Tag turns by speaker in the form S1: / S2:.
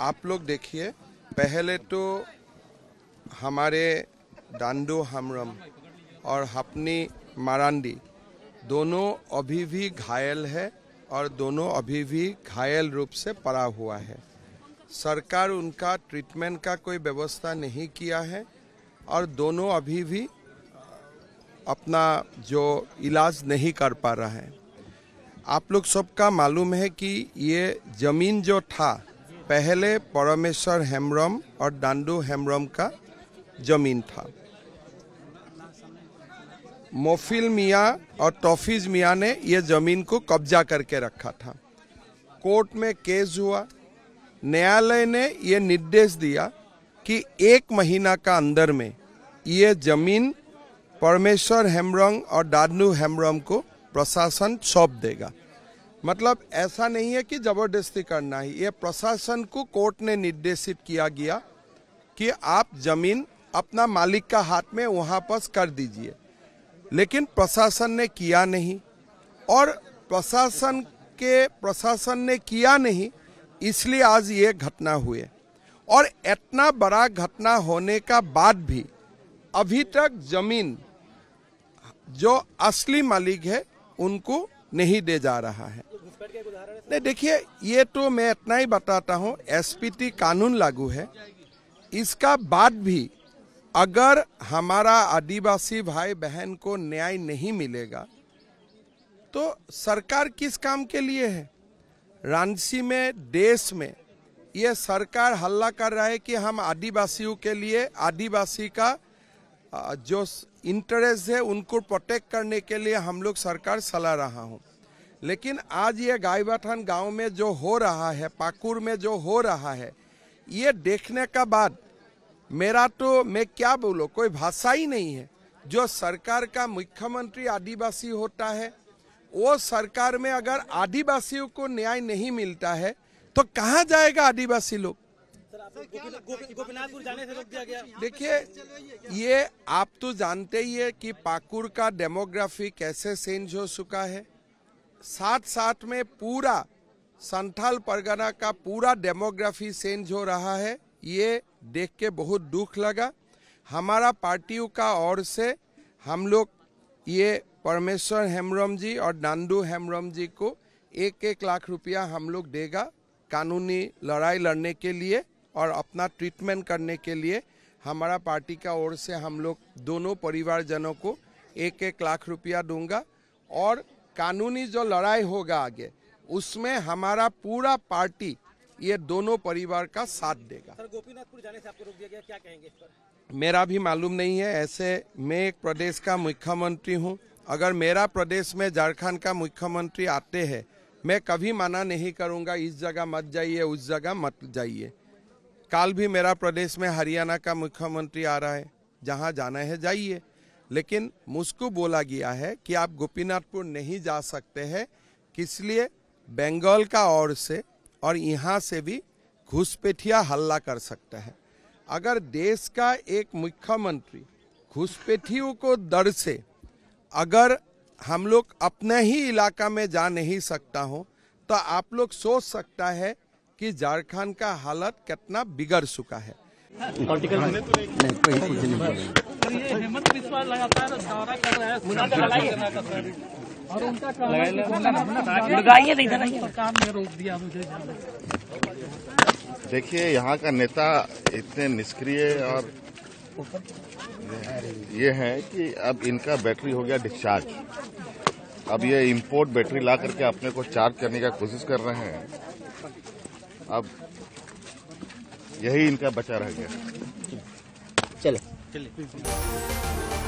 S1: आप लोग देखिए पहले तो हमारे डांडो हमरम और हपनी मारांडी दोनों अभी भी घायल है और दोनों अभी भी घायल रूप से पड़ा हुआ है सरकार उनका ट्रीटमेंट का कोई व्यवस्था नहीं किया है और दोनों अभी भी अपना जो इलाज नहीं कर पा रहा है आप लोग सबका मालूम है कि ये ज़मीन जो था पहले परमेश्वर हेम्ब्रम और डांडू हेम्ब्रम का जमीन था मोफिल मियाँ और तोफीज मिया ने यह जमीन को कब्जा करके रखा था कोर्ट में केस हुआ न्यायालय ने यह निर्देश दिया कि एक महीना का अंदर में ये जमीन परमेश्वर हेम्ब्रम और दादनू हेम्ब्रम को प्रशासन सौंप देगा मतलब ऐसा नहीं है कि जबरदस्ती करना है ये प्रशासन को कोर्ट ने निर्देशित किया गया कि आप जमीन अपना मालिक का हाथ में वहाँ पर कर दीजिए लेकिन प्रशासन ने किया नहीं और प्रशासन के प्रशासन ने किया नहीं इसलिए आज ये घटना हुई और इतना बड़ा घटना होने का बाद भी अभी तक जमीन जो असली मालिक है उनको नहीं दे जा रहा है नहीं देखिए ये तो मैं इतना ही बताता हूँ एसपीटी कानून लागू है इसका बाद भी अगर हमारा आदिवासी भाई बहन को न्याय नहीं मिलेगा तो सरकार किस काम के लिए है रांची में देश में ये सरकार हल्ला कर रहा है कि हम आदिवासियों के लिए आदिवासी का जो इंटरेस्ट है उनको प्रोटेक्ट करने के लिए हम लोग सरकार चला रहा हूँ लेकिन आज ये गाय गांव गाँव में जो हो रहा है पाकुर में जो हो रहा है ये देखने का बाद मेरा तो मैं क्या बोलो कोई भाषा ही नहीं है जो सरकार का मुख्यमंत्री आदिवासी होता है वो सरकार में अगर आदिवासियों को न्याय नहीं मिलता है तो कहाँ जाएगा आदिवासी लोग देखिए ये आप तो जानते ही है कि पाकुर का डेमोग्राफी कैसे चेंज हो चुका है साथ साथ में पूरा संथाल परगना का पूरा डेमोग्राफी चेंज हो रहा है ये देख के बहुत दुख लगा हमारा पार्टियों का ओर से हम लोग ये परमेश्वर हेमरम जी और नांदू हेमरम जी को एक एक लाख रुपया हम लोग देगा कानूनी लड़ाई लड़ने के लिए और अपना ट्रीटमेंट करने के लिए हमारा पार्टी का ओर से हम लोग दोनों परिवारजनों को एक एक लाख रुपया दूंगा और कानूनी जो लड़ाई होगा आगे उसमें हमारा पूरा पार्टी ये दोनों परिवार का साथ देगा सर गोपीनाथपुर जाने से आपको रोक दिया गया क्या कहेंगे इस पर मेरा भी मालूम नहीं है ऐसे मैं एक प्रदेश का मुख्यमंत्री हूँ अगर मेरा प्रदेश में झारखंड का मुख्यमंत्री आते हैं मैं कभी मना नहीं करूँगा इस जगह मत जाइए उस जगह मत जाइए कल भी मेरा प्रदेश में हरियाणा का मुख्यमंत्री आ रहा है जहाँ जाना है जाइए लेकिन मुझको बोला गया है कि आप गोपीनाथपुर नहीं जा सकते हैं लिए बंगाल का ओर से और यहाँ से भी घुसपैठिया हल्ला कर सकते हैं अगर देश का एक मुख्यमंत्री घुसपैठियों को डर से अगर हम लोग अपने ही इलाका में जा नहीं सकता हूँ तो आप लोग सोच सकता है कि झारखंड का हालत कितना बिगड़ चुका है पॉलिटिकल हाँ। नहीं कोई कुछ हाँ। नहीं लगातार दौरा कर रहे हैं और उनका लगाइए रोक दिया मुझे देखिए यहाँ का नेता इतने निष्क्रिय और ये है कि अब इनका बैटरी हो गया डिस्चार्ज अब ये इंपोर्ट बैटरी ला करके अपने को चार्ज करने का कोशिश कर रहे हैं अब यही इनका बचा रह गया चलो चलिए